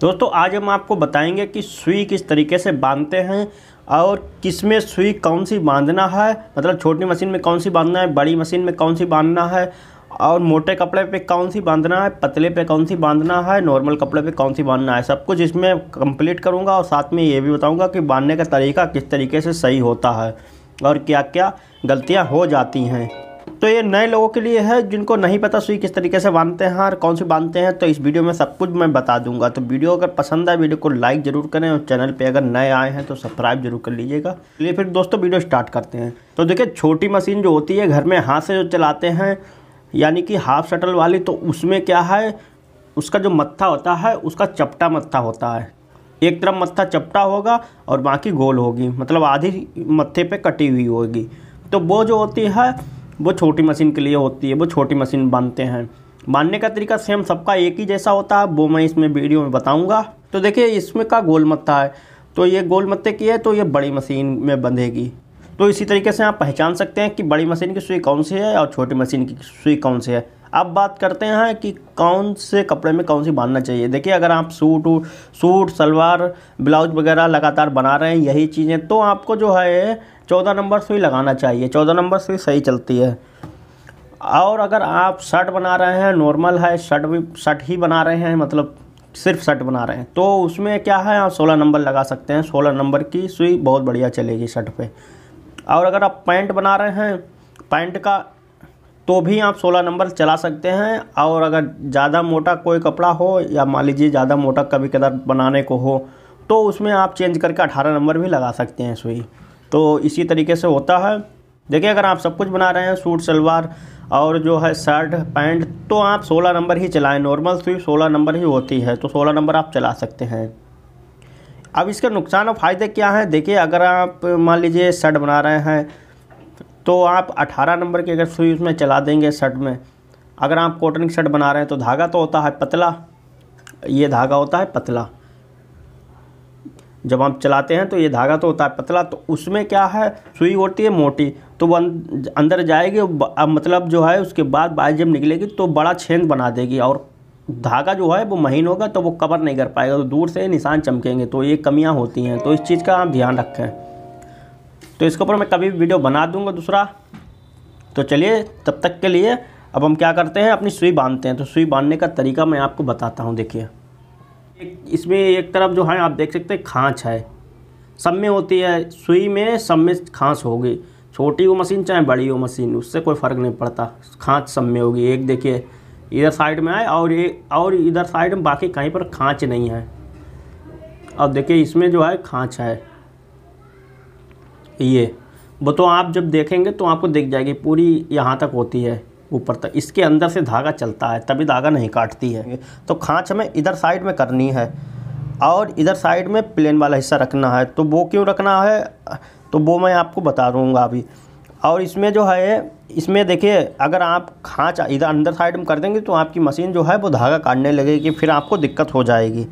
दोस्तों आज हम आपको बताएंगे कि सुई किस तरीके से बांधते हैं और किस में सुई कौन सी बांधना है मतलब छोटी मशीन में कौन सी बांधना है बड़ी मशीन में कौन सी बांधना है और मोटे कपड़े पे कौन सी बांधना है पतले पे कौन सी बांधना है नॉर्मल कपड़े पे कौन सी बांधना है सब कुछ इसमें कंप्लीट करूँगा और साथ में ये भी बताऊँगा कि बांधने का तरीका किस तरीके से सही होता है और क्या क्या गलतियाँ हो जाती हैं तो ये नए लोगों के लिए है जिनको नहीं पता सुई किस तरीके से बांधते हैं और कौन सी बांधते हैं तो इस वीडियो में सब कुछ मैं बता दूंगा तो वीडियो अगर पसंद आए वीडियो को लाइक जरूर करें और चैनल पे अगर नए आए हैं तो सब्सक्राइब जरूर कर लीजिएगा चलिए फिर दोस्तों वीडियो स्टार्ट करते हैं तो देखिए छोटी मशीन जो होती है घर में हाथ से जो चलाते हैं यानी कि हाफ शटल वाली तो उसमें क्या है उसका जो मत्था होता है उसका चपटा मत्था होता है एक तरफ मत्था चपटा होगा और बाकी गोल होगी मतलब आधी मत्थे पे कटी हुई होगी तो वो जो होती है वो छोटी मशीन के लिए होती है वो छोटी मशीन बांधते हैं बांधने का तरीका सेम सबका एक ही जैसा होता है वो मैं इसमें वीडियो में बताऊँगा तो देखिए इसमें का गोल मत्था है तो ये गोल मत्ते की है तो ये बड़ी मशीन में बंधेगी तो इसी तरीके से आप पहचान सकते हैं कि बड़ी मशीन की सुई कौन सी है और छोटी मशीन की सुई कौन सी है अब बात करते हैं कि कौन से कपड़े में कौन सी बांधना चाहिए देखिए अगर आप सूट सूट सलवार ब्लाउज वगैरह लगातार बना रहे हैं यही चीज़ें तो आपको जो है चौदह नंबर सुई लगाना चाहिए चौदह नंबर सुई सही चलती है और अगर आप शर्ट बना रहे हैं नॉर्मल है शर्ट भी शर्ट ही बना रहे हैं मतलब सिर्फ शर्ट बना रहे हैं तो उसमें क्या है आप सोलह नंबर लगा सकते हैं सोलह नंबर की सुई बहुत बढ़िया चलेगी शर्ट पे और अगर आप पैंट बना रहे हैं पैंट का तो भी आप 16 नंबर चला सकते हैं और अगर ज़्यादा मोटा कोई कपड़ा हो या मान लीजिए ज़्यादा मोटा कभी कदर बनाने को हो तो उसमें आप चेंज करके 18 नंबर भी लगा सकते हैं सुई तो इसी तरीके से होता है देखिए अगर आप सब कुछ बना रहे हैं सूट सलवार और जो है शर्ट पैंट तो आप 16 नंबर ही चलाएं नॉर्मल सुई 16 नंबर ही होती है तो 16 नंबर आप चला सकते हैं अब इसके नुकसान और फ़ायदे क्या हैं देखिए अगर आप मान लीजिए शर्ट बना रहे हैं तो आप 18 नंबर की अगर सुई उसमें चला देंगे शर्ट में अगर आप कॉटन की शर्ट बना रहे हैं तो धागा तो होता है पतला ये धागा होता है पतला जब आप चलाते हैं तो ये धागा तो होता है पतला तो उसमें क्या है सुई होती है मोटी तो वो अं-, अंदर जाएगी मतलब जो है उसके बाद बाइक जब निकलेगी तो बड़ा छेंद बना देगी और धागा जो है वो महीन होगा तो वो कवर नहीं कर पाएगा तो दूर से निशान चमकेंगे तो ये कमियां होती हैं तो इस चीज़ का आप ध्यान रखें तो इसके ऊपर मैं कभी वीडियो बना दूंगा दूसरा तो चलिए तब तक के लिए अब हम क्या करते हैं अपनी सुई बांधते हैं तो सुई बांधने का तरीका मैं आपको बताता हूँ देखिए इसमें एक तरफ जो है आप देख सकते हैं खाँच है सब में होती है सुई में सब में खाँच होगी छोटी हो मशीन चाहे बड़ी हो मशीन उससे कोई फ़र्क नहीं पड़ता खाँच सब में होगी एक देखिए इधर साइड में आए और ये और इधर साइड में बाकी कहीं पर खाँच नहीं है अब देखिए इसमें जो है खाँच है ये वो तो आप जब देखेंगे तो आपको दिख जाएगी पूरी यहाँ तक होती है ऊपर तक इसके अंदर से धागा चलता है तभी धागा नहीं काटती है तो खाँच हमें इधर साइड में करनी है और इधर साइड में प्लेन वाला हिस्सा रखना है तो वो क्यों रखना है तो वो मैं आपको बता दूँगा अभी और इसमें जो है इसमें देखिए अगर आप खाँच इधर अंदर साइड में कर देंगे तो आपकी मशीन जो है वो धागा काटने लगेगी फिर आपको दिक्कत हो जाएगी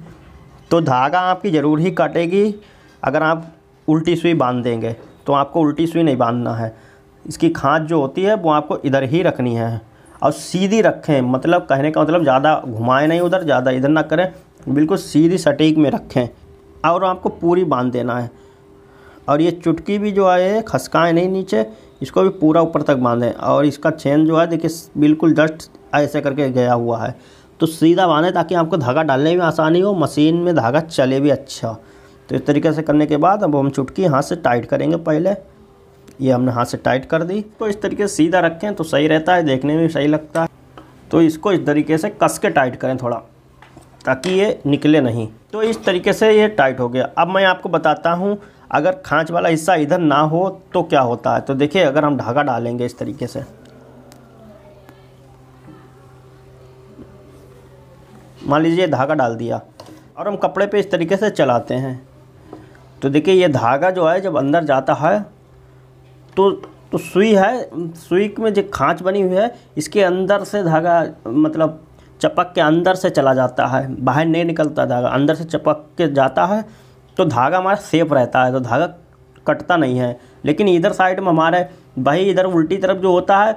तो धागा आपकी ज़रूर ही काटेगी अगर आप उल्टी सुई बांध देंगे तो आपको उल्टी सुई नहीं बांधना है इसकी खाँच जो होती है वो आपको इधर ही रखनी है और सीधी रखें मतलब कहने का मतलब ज़्यादा घुमाएं नहीं उधर ज़्यादा इधर ना करें बिल्कुल सीधी सटीक में रखें और आपको पूरी बांध देना है और ये चुटकी भी जो है खसकाएँ नहीं नीचे इसको भी पूरा ऊपर तक बांधें और इसका चेन जो है देखिए बिल्कुल जस्ट ऐसे करके गया हुआ है तो सीधा बांधें ताकि आपको धागा डालने में आसानी हो मशीन में धागा चले भी अच्छा तो इस तरीके से करने के बाद अब हम चुटकी हाथ से टाइट करेंगे पहले ये हमने हाथ से टाइट कर दी तो इस तरीके से सीधा रखें तो सही रहता है देखने में सही लगता है तो इसको इस तरीके से कस के टाइट करें थोड़ा ताकि ये निकले नहीं तो इस तरीके से ये टाइट हो गया अब मैं आपको बताता हूँ अगर खाँच वाला हिस्सा इधर ना हो तो क्या होता है तो देखिए अगर हम धागा डालेंगे इस तरीके से मान लीजिए धागा डाल दिया और हम कपड़े पे इस तरीके से चलाते हैं तो देखिए ये धागा जो है जब अंदर जाता है तो तो सुई है सुई में जो खाँच बनी हुई है इसके अंदर से धागा मतलब चपक के अंदर से चला जाता है बाहर नहीं निकलता धागा अंदर से चपक के जाता है तो धागा हमारा सेफ रहता है तो धागा कटता नहीं है लेकिन इधर साइड में हमारे भाई इधर उल्टी तरफ जो होता है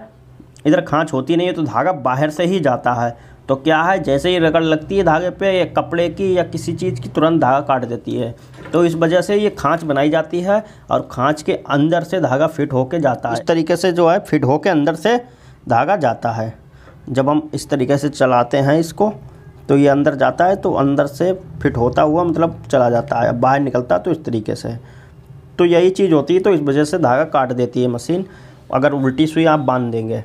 इधर खाँच होती नहीं है तो धागा बाहर से ही जाता है तो क्या है जैसे ही रगड़ लगती है धागे पे या कपड़े की या किसी चीज़ की तुरंत धागा काट देती है तो इस वजह से ये खाँच बनाई जाती है और खाँच के अंदर से धागा फिट होके जाता है इस तरीके से जो है फिट होके अंदर से धागा जाता है जब हम इस तरीके से चलाते हैं इसको तो ये अंदर जाता है तो अंदर से फिट होता हुआ मतलब चला जाता है बाहर निकलता है तो इस तरीके से तो यही चीज़ होती है तो इस वजह से धागा काट देती है मशीन अगर उल्टी सुई आप बांध देंगे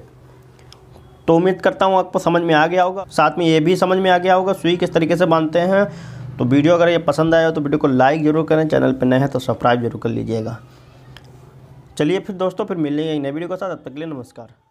तो उम्मीद करता हूँ आपको समझ में आ गया होगा साथ में ये भी समझ में आ गया होगा सुई किस तरीके से बांधते हैं तो वीडियो अगर ये पसंद आया हो तो वीडियो को लाइक ज़रूर करें चैनल पर नए हैं तो सब्सक्राइब जरूर कर लीजिएगा चलिए फिर दोस्तों फिर मिलेंगे नए वीडियो के साथ तब तक के लिए नमस्कार